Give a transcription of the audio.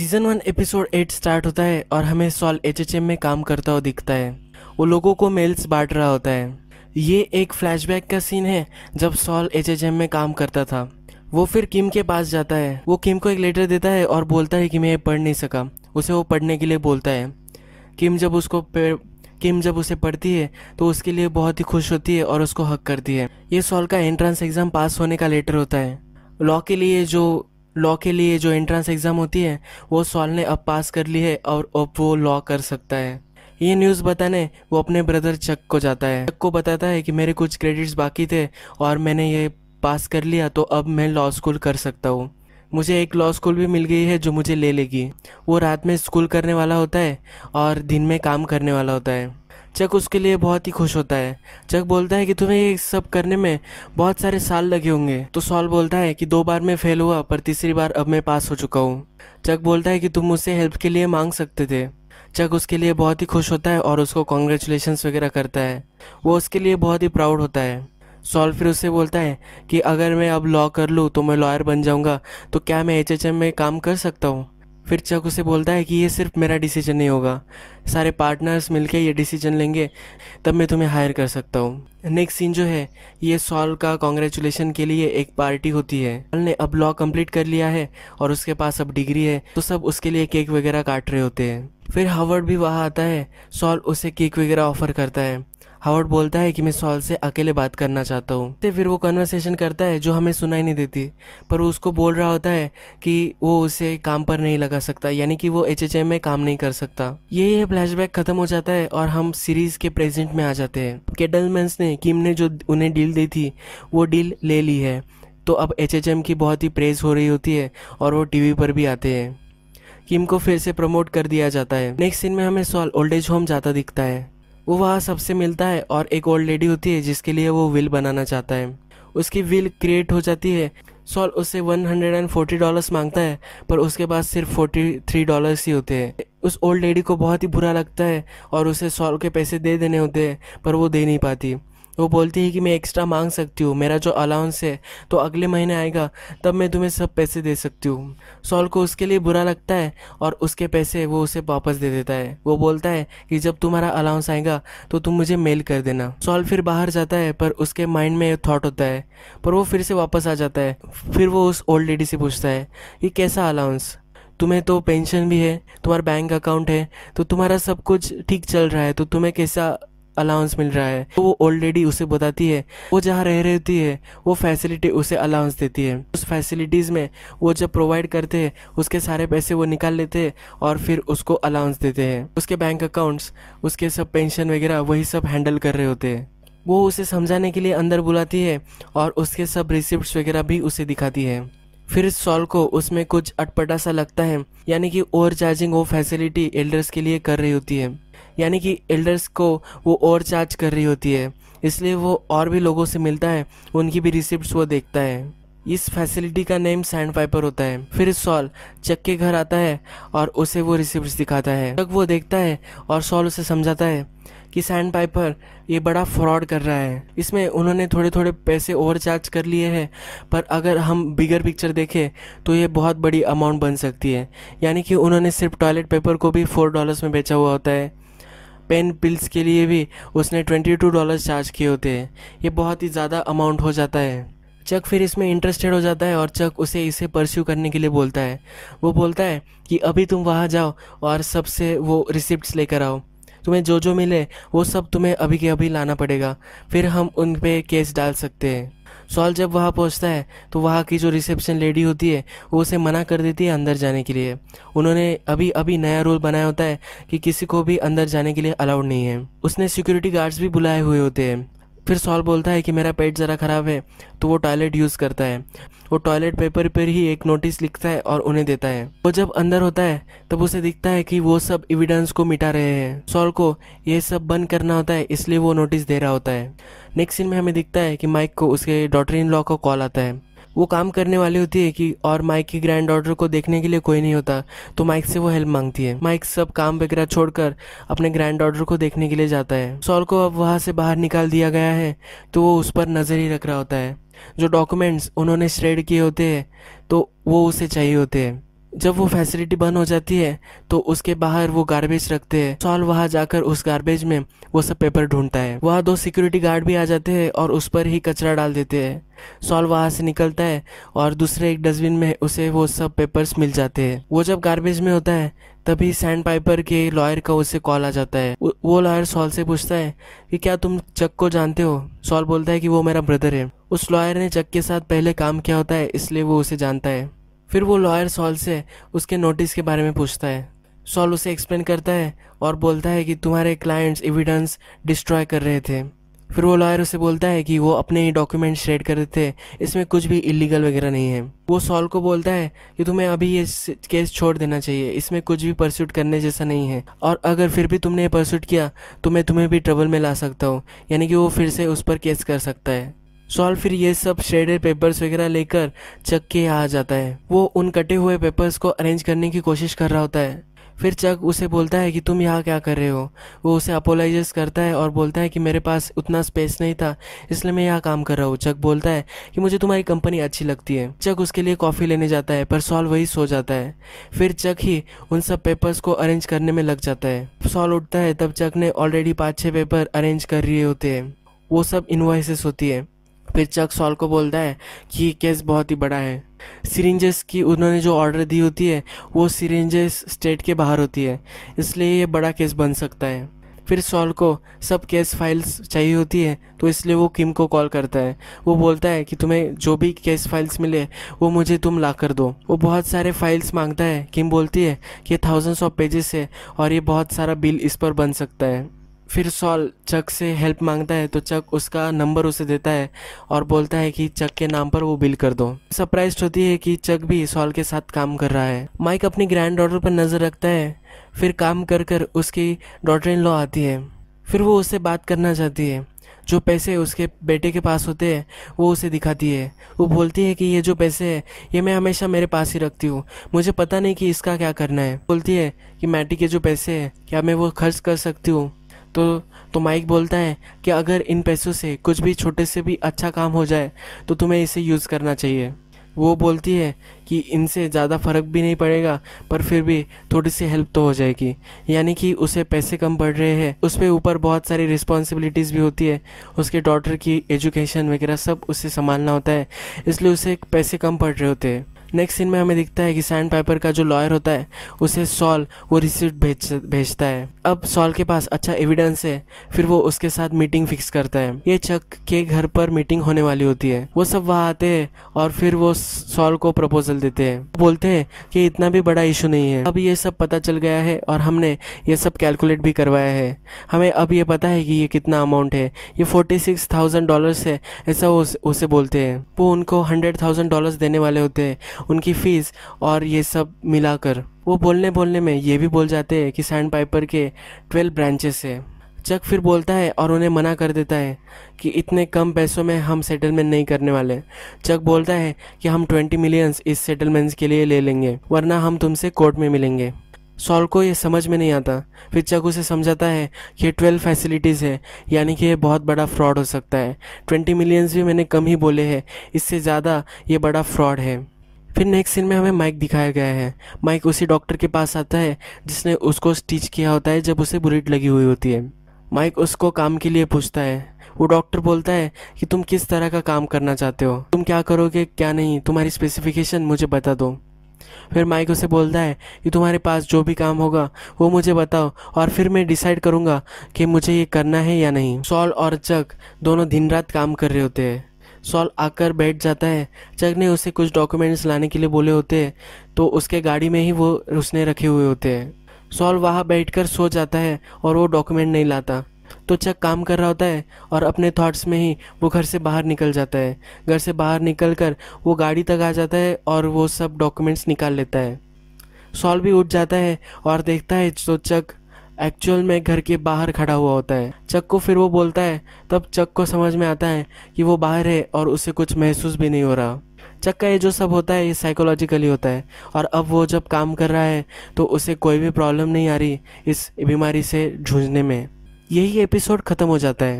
season one episode eight start होता है और हमें सॉल एच एच एम में काम करता हुआ दिखता है वो लोगों को मेल्स बांट रहा होता है ये एक फ्लैशबैक का सीन है जब सॉल एच एच एम में काम करता था वो फिर किम के पास जाता है वो किम को एक लेटर देता है और बोलता है कि मैं ये पढ़ नहीं सका उसे वो पढ़ने के लिए बोलता है किम जब उसको किम जब उसे पढ़ती है तो उसके लिए बहुत ही खुश होती है और उसको हक करती है ये सॉल का एंट्रेंस एग्ज़ाम पास होने का लेटर होता है लॉ के लिए जो लॉ के लिए जो एंट्रेंस एग्ज़ाम होती है वो सॉल ने अब पास कर ली है और अब वो लॉ कर सकता है ये न्यूज़ बताने वो अपने ब्रदर चक को जाता है चक को बताता है कि मेरे कुछ क्रेडिट्स बाकी थे और मैंने ये पास कर लिया तो अब मैं लॉ स्कूल कर सकता हूँ मुझे एक लॉ स्कूल भी मिल गई है जो मुझे ले लेगी वो रात में स्कूल करने वाला होता है और दिन में काम करने वाला होता है चक उसके लिए बहुत ही खुश होता है चक बोलता है कि तुम्हें ये सब करने में बहुत सारे साल लगे होंगे तो सॉल बोलता है कि दो बार मैं फेल हुआ पर तीसरी बार अब मैं पास हो चुका हूँ चक बोलता है कि तुम मुझसे हेल्प के लिए मांग सकते थे चक उसके लिए बहुत ही खुश होता है और उसको कॉन्ग्रेचुलेसन्स वगैरह करता है वो उसके लिए बहुत ही प्राउड होता है सॉल्व फिर उससे बोलता है कि अगर मैं अब लॉ कर लूँ तो मैं लॉयर बन जाऊँगा तो क्या मैं एच में काम कर सकता हूँ फिर चक उसे बोलता है कि ये सिर्फ मेरा डिसीजन नहीं होगा सारे पार्टनर्स मिलके ये डिसीजन लेंगे तब मैं तुम्हें हायर कर सकता हूँ नेक्स्ट सीन जो है ये सॉल का कॉन्ग्रेचुलेशन के लिए एक पार्टी होती है सॉल ने अब लॉ कंप्लीट कर लिया है और उसके पास अब डिग्री है तो सब उसके लिए केक वगैरह काट रहे होते हैं फिर हावर्ड भी वहाँ आता है सॉल उसे केक वगैरह ऑफर करता है हावर्ड बोलता है कि मैं सॉल से अकेले बात करना चाहता हूँ तो फिर वो कन्वर्सेशन करता है जो हमें सुनाई नहीं देती पर उसको बोल रहा होता है कि वो उसे काम पर नहीं लगा सकता यानी कि वो एच में काम नहीं कर सकता यही है फ्लैशबैक खत्म हो जाता है और हम सीरीज के प्रेजेंट में आ जाते हैं केडलमैंस ने किम ने जो उन्हें डील दी थी वो डील ले ली है तो अब एच की बहुत ही प्रेज हो रही होती है और वो टीवी पर भी आते हैं किम को फिर से प्रमोट कर दिया जाता है नेक्स्ट सीन में हमें सॉल ओल्ड एज होम जाता दिखता है वो वहाँ सबसे मिलता है और एक ओल्ड लेडी होती है जिसके लिए वो विल बनाना चाहता है उसकी विल क्रिएट हो जाती है सॉल उससे 140 डॉलर्स मांगता है पर उसके पास सिर्फ 43 डॉलर्स ही होते हैं उस ओल्ड लेडी को बहुत ही बुरा लगता है और उसे सॉल के पैसे दे देने होते हैं पर वो दे नहीं पाती वो बोलती है कि मैं एक्स्ट्रा मांग सकती हूँ मेरा जो अलाउंस है तो अगले महीने आएगा तब मैं तुम्हें सब पैसे दे सकती हूँ सॉल को उसके लिए बुरा लगता है और उसके पैसे वो उसे वापस दे देता है वो बोलता है कि जब तुम्हारा अलाउंस आएगा तो तुम मुझे मेल कर देना सॉल फिर बाहर जाता है पर उसके माइंड में थाट होता है पर वो फिर से वापस आ जाता है फिर वो उस ओल्ड लेडी से पूछता है कि कैसा अलाउंस तुम्हें तो पेंशन भी है तुम्हारा बैंक अकाउंट है तो तुम्हारा सब कुछ ठीक चल रहा है तो तुम्हें कैसा अलाउंस मिल रहा है तो वो ऑलरेडी उसे बताती है वो जहाँ रह रहती होती है वो फैसिलिटी उसे अलाउंस देती है उस फैसिलिटीज़ में वो जब प्रोवाइड करते हैं उसके सारे पैसे वो निकाल लेते हैं और फिर उसको अलाउंस देते हैं उसके बैंक अकाउंट्स उसके सब पेंशन वगैरह वही सब हैंडल कर रहे होते हैं वो उसे समझाने के लिए अंदर बुलाती है और उसके सब रिसिप्ट वगैरह भी उसे दिखाती है फिर इस सॉल को उसमें कुछ अटपटा सा लगता है यानी कि ओवर चार्जिंग वो फैसिलिटी एल्डर्स के लिए कर रही होती है यानी कि एल्डर्स को वो और चार्ज कर रही होती है इसलिए वो और भी लोगों से मिलता है उनकी भी रिसिप्ट वो देखता है इस फैसिलिटी का नेम सैंड पाइपर होता है फिर सॉल चक के घर आता है और उसे वो रिसिप्ट दिखाता है चक वो देखता है और सॉल उसे समझाता है कि सैंड पाइपर ये बड़ा फ्रॉड कर रहा है इसमें उन्होंने थोड़े थोड़े पैसे ओवर चार्ज कर लिए हैं पर अगर हम बिगर पिक्चर देखें तो ये बहुत बड़ी अमाउंट बन सकती है यानी कि उन्होंने सिर्फ टॉयलेट पेपर को भी फोर डॉलर्स में बेचा हुआ होता है पेन पिल्स के लिए भी उसने ट्वेंटी टू डॉलर चार्ज किए होते हैं ये बहुत ही ज़्यादा अमाउंट हो जाता है चक फिर इसमें इंटरेस्टेड हो जाता है और चक उसे इसे परस्यू करने के लिए बोलता है वो बोलता है कि अभी तुम वहाँ जाओ और सबसे वो रिसिप्ट लेकर आओ तुम्हें जो जो मिले वो सब तुम्हें अभी के अभी लाना पड़ेगा फिर हम उन पर केस डाल सकते हैं सॉल जब वहाँ पहुँचता है तो वहाँ की जो रिसेप्शन लेडी होती है वो उसे मना कर देती है अंदर जाने के लिए उन्होंने अभी अभी नया रूल बनाया होता है कि किसी को भी अंदर जाने के लिए अलाउड नहीं है उसने सिक्योरिटी गार्ड्स भी बुलाए हुए होते हैं फिर सॉल बोलता है कि मेरा पेट ज़रा ख़राब है तो वो टॉयलेट यूज़ करता है वो टॉयलेट पेपर पर ही एक नोटिस लिखता है और उन्हें देता है वो जब अंदर होता है तब उसे दिखता है कि वो सब एविडेंस को मिटा रहे हैं सॉल को ये सब बंद करना होता है इसलिए वो नोटिस दे रहा होता है नेक्स्ट सीन में हमें दिखता है कि माइक को उसके डॉटर इन लॉ को कॉल आता है वो काम करने वाली होती है कि और माइक की ग्रैंड ऑर्डर को देखने के लिए कोई नहीं होता तो माइक से वो हेल्प मांगती है माइक सब काम वगैरह छोड़कर अपने ग्रैंड ऑर्डर को देखने के लिए जाता है सॉल को अब वहाँ से बाहर निकाल दिया गया है तो वो उस पर नज़र ही रख रहा होता है जो डॉक्यूमेंट्स उन्होंने श्रेड किए होते हैं तो वो उसे चाहिए होते हैं जब वो फैसिलिटी बंद हो जाती है तो उसके बाहर वो गार्बेज रखते हैं सॉल वहाँ जाकर उस गार्बेज में वो सब पेपर ढूंढता है वहाँ दो सिक्योरिटी गार्ड भी आ जाते हैं और उस पर ही कचरा डाल देते हैं सॉल वहाँ से निकलता है और दूसरे एक डस्टबिन में उसे वो सब पेपर्स मिल जाते हैं वो जब गार्बेज में होता है तभी सैंड पाइपर के लॉयर का उसे कॉल आ जाता है वो लॉयर सॉल से पूछता है कि क्या तुम चक को जानते हो सॉल बोलता है कि वो मेरा ब्रदर है उस लॉयर ने चक के साथ पहले काम किया होता है इसलिए वो उसे जानता है फिर वो लॉयर सॉल से उसके नोटिस के बारे में पूछता है सॉल उसे एक्सप्लेन करता है और बोलता है कि तुम्हारे क्लाइंट्स एविडेंस डिस्ट्रॉय कर रहे थे फिर वो लॉयर उसे बोलता है कि वो अपने ही डॉक्यूमेंट शेड कर रहे थे इसमें कुछ भी इलीगल वगैरह नहीं है वो सॉल को बोलता है कि तुम्हें अभी ये केस छोड़ देना चाहिए इसमें कुछ भी परस्यूट करने जैसा नहीं है और अगर फिर भी तुमने ये परस्यूट किया तो मैं तुम्हें भी ट्रबल में ला सकता हूँ यानी कि वो फिर से उस पर केस कर सकता है सॉल फिर ये सब श्रेडेड पेपर्स वगैरह लेकर चक के यहाँ आ जाता है वो उन कटे हुए पेपर्स को अरेंज करने की कोशिश कर रहा होता है फिर चक उसे बोलता है कि तुम यहाँ क्या कर रहे हो वो उसे अपोलाइजेस करता है और बोलता है कि मेरे पास उतना स्पेस नहीं था इसलिए मैं यहाँ काम कर रहा हूँ चक बोलता है कि मुझे तुम्हारी कंपनी अच्छी लगती है चक उसके लिए कॉफ़ी लेने जाता है पर सॉल वही सो जाता है फिर चक ही उन सब पेपर्स को अरेंज करने में लग जाता है सॉल उठता है तब चक ने ऑलरेडी पाँच छः पेपर अरेंज कर लिए होते हैं वो सब इन्वाइसेस होती है फिर चक सॉल को बोलता है कि ये केस बहुत ही बड़ा है सिरिंजेस की उन्होंने जो ऑर्डर दी होती है वो सिरिंजेस स्टेट के बाहर होती है इसलिए ये बड़ा केस बन सकता है फिर सॉल को सब केस फाइल्स चाहिए होती है तो इसलिए वो किम को कॉल करता है वो बोलता है कि तुम्हें जो भी केस फाइल्स मिले वो मुझे तुम ला कर दो वो बहुत सारे फाइल्स मांगता है किम बोलती है कि थाउजेंड्स ऑफ पेजेस है और ये बहुत सारा बिल इस पर बन सकता है फिर सॉल चक से हेल्प मांगता है तो चक उसका नंबर उसे देता है और बोलता है कि चक के नाम पर वो बिल कर दो सरप्राइज होती है कि चक भी सॉल के साथ काम कर रहा है माइक अपनी ग्रैंड डॉटर पर नज़र रखता है फिर काम कर कर उसकी डॉटर इन लॉ आती है फिर वो उससे बात करना चाहती है जो पैसे उसके बेटे के पास होते हैं वो उसे दिखाती है वो बोलती है कि ये जो पैसे है ये मैं हमेशा मेरे पास ही रखती हूँ मुझे पता नहीं कि इसका क्या करना है बोलती है कि मैटी के जो पैसे हैं क्या मैं वो खर्च कर सकती हूँ तो तो माइक बोलता है कि अगर इन पैसों से कुछ भी छोटे से भी अच्छा काम हो जाए तो तुम्हें इसे यूज़ करना चाहिए वो बोलती है कि इनसे ज़्यादा फ़र्क भी नहीं पड़ेगा पर फिर भी थोड़ी सी हेल्प तो हो जाएगी यानी कि उसे पैसे कम पड़ रहे हैं उस पर ऊपर बहुत सारी रिस्पॉन्सिबिलिटीज़ भी होती है उसके डॉटर की एजुकेशन वगैरह सब उसे संभालना होता है इसलिए उसे पैसे कम पड़ रहे होते हैं नेक्स्ट सीन में हमें दिखता है कि सैंड पाइपर का जो लॉयर होता है उसे सॉल वो रिसिप्ट भेज भेजता है अब सॉल के पास अच्छा एविडेंस है फिर वो उसके साथ मीटिंग फिक्स करता है ये चक के घर पर मीटिंग होने वाली होती है वो सब वहाँ आते हैं और फिर वो सॉल को प्रपोजल देते हैं बोलते हैं कि इतना भी बड़ा इशू नहीं है अब ये सब पता चल गया है और हमने ये सब कैलकुलेट भी करवाया है हमें अब ये पता है कि ये कितना अमाउंट है ये फोर्टी सिक्स थाउजेंड डॉलर है ऐसा वो उसे बोलते हैं वो उनको हंड्रेड थाउजेंड डॉलर देने वाले होते हैं उनकी फ़ीस और ये सब मिलाकर वो बोलने बोलने में ये भी बोल जाते हैं कि सैंड पाइपर के ट्वेल्व ब्रांचेस है चक फिर बोलता है और उन्हें मना कर देता है कि इतने कम पैसों में हम सेटलमेंट नहीं करने वाले चक बोलता है कि हम ट्वेंटी मिलियंस इस सेटलमेंट्स के लिए ले लेंगे वरना हम तुमसे कोर्ट में मिलेंगे सॉल को ये समझ में नहीं आता फिर चक उसे समझाता है कि ये ट्वेल्व फैसिलिटीज़ है यानी कि ये बहुत बड़ा फ्रॉड हो सकता है ट्वेंटी मिलियंस भी मैंने कम ही बोले हैं इससे ज़्यादा ये बड़ा फ्रॉड है फिर नेक्स्ट सीन में हमें माइक दिखाया गया है माइक उसी डॉक्टर के पास आता है जिसने उसको स्टिच किया होता है जब उसे बुलेट लगी हुई होती है माइक उसको काम के लिए पूछता है वो डॉक्टर बोलता है कि तुम किस तरह का काम करना चाहते हो तुम क्या करोगे क्या नहीं तुम्हारी स्पेसिफिकेशन मुझे बता दो फिर माइक उसे बोलता है कि तुम्हारे पास जो भी काम होगा वो मुझे बताओ और फिर मैं डिसाइड करूँगा कि मुझे ये करना है या नहीं सॉल और जग दोनों दिन रात काम कर रहे होते हैं सॉल आकर बैठ जाता है चक ने उसे कुछ डॉक्यूमेंट्स लाने के लिए बोले होते हैं तो उसके गाड़ी में ही वो उसने रखे हुए होते हैं सॉल वहाँ बैठ सो जाता है और वो डॉक्यूमेंट नहीं लाता तो चक काम कर रहा होता है और अपने थॉट्स में ही वो घर से बाहर निकल जाता है घर से बाहर निकल कर वो गाड़ी तक आ जाता है और वो सब डॉक्यूमेंट्स निकाल लेता है सॉल भी उठ जाता है और देखता है तो चक एक्चुअल में घर के बाहर खड़ा हुआ होता है चक को फिर वो बोलता है तब चक को समझ में आता है कि वो बाहर है और उसे कुछ महसूस भी नहीं हो रहा चक का ये जो सब होता है ये साइकोलॉजिकली होता है और अब वो जब काम कर रहा है तो उसे कोई भी प्रॉब्लम नहीं आ रही इस बीमारी से जूझने में यही एपिसोड ख़त्म हो जाता है